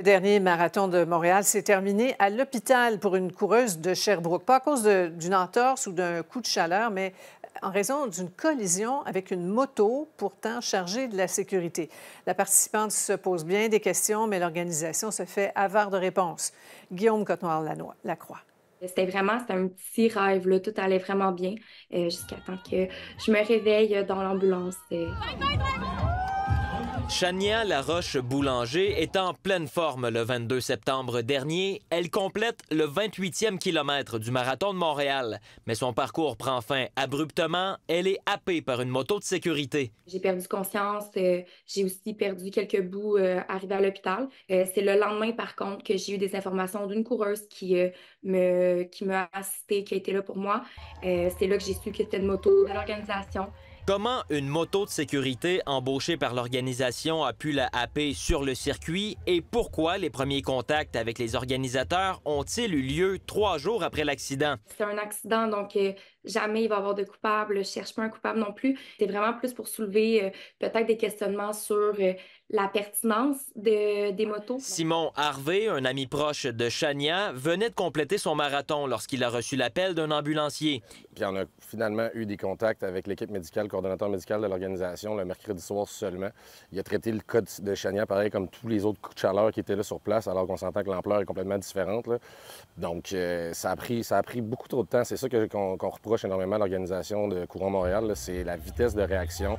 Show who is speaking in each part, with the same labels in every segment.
Speaker 1: Le dernier marathon de Montréal s'est terminé à l'hôpital pour une coureuse de Sherbrooke, pas à cause d'une entorse ou d'un coup de chaleur, mais en raison d'une collision avec une moto pourtant chargée de la sécurité. La participante se pose bien des questions, mais l'organisation
Speaker 2: se fait avare de réponses. Guillaume La lacroix C'était vraiment un petit rêve, là. tout allait vraiment bien euh, jusqu'à temps que je me réveille dans l'ambulance.
Speaker 3: Euh.
Speaker 1: Chania Laroche Boulanger est en pleine forme le 22 septembre dernier. Elle complète le 28e kilomètre du marathon de Montréal. Mais son parcours prend fin abruptement. Elle est happée par une moto de sécurité.
Speaker 2: J'ai perdu conscience. Euh, j'ai aussi perdu quelques bouts euh, arrivés à l'hôpital. Euh, c'est le lendemain, par contre, que j'ai eu des informations d'une coureuse qui me qui m'a assistée, qui a été là pour moi. c'est là que j'ai su que c'était une moto de l'organisation.
Speaker 1: Comment une moto de sécurité embauchée par l'organisation a pu la happer sur le circuit et pourquoi les premiers contacts avec les organisateurs ont-ils eu lieu trois jours après l'accident?
Speaker 2: C'est un accident donc euh, jamais il va avoir de coupable, je cherche pas un coupable non plus. C'est vraiment plus pour soulever euh, peut-être des questionnements sur euh, la pertinence de, des motos. Simon
Speaker 1: Harvey, un ami proche de Chania, venait de compléter son marathon lorsqu'il a reçu l'appel
Speaker 3: d'un ambulancier. Puis on a finalement eu des contacts avec l'équipe médicale, coordonnateur médical de l'organisation le mercredi soir seulement. Il a traité le cas de Chania pareil comme tous les autres coups de chaleur qui étaient là sur place, alors qu'on s'entend que l'ampleur est complètement différente. Donc euh, ça, a pris, ça a pris beaucoup trop de temps. C'est ça qu'on reproche reproche l'organisation de Courant Montréal, c'est la vitesse de réaction.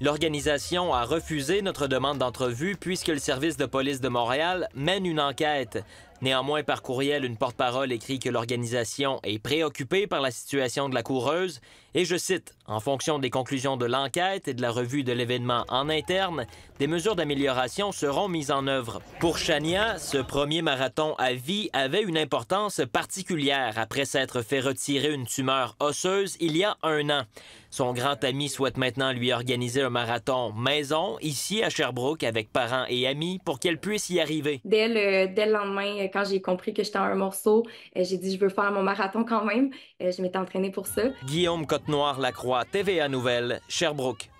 Speaker 1: L'organisation a refusé notre demande d'entrevue puisque le service de police de Montréal mène une enquête. Néanmoins, par courriel, une porte-parole écrit que l'organisation est préoccupée par la situation de la coureuse et je cite, En fonction des conclusions de l'enquête et de la revue de l'événement en interne, des mesures d'amélioration seront mises en œuvre. Pour Chania, ce premier marathon à vie avait une importance particulière après s'être fait retirer une tumeur osseuse il y a un an. Son grand ami souhaite maintenant lui organiser un marathon maison ici à Sherbrooke avec parents et amis pour qu'elle puisse y arriver.
Speaker 2: Dès le, dès le lendemain, quand j'ai compris que j'étais un morceau, euh, j'ai dit, je veux faire mon marathon quand même. Euh, je m'étais entraînée pour ça.
Speaker 1: Guillaume Côte-Noire-Lacroix, TVA Nouvelle, Sherbrooke.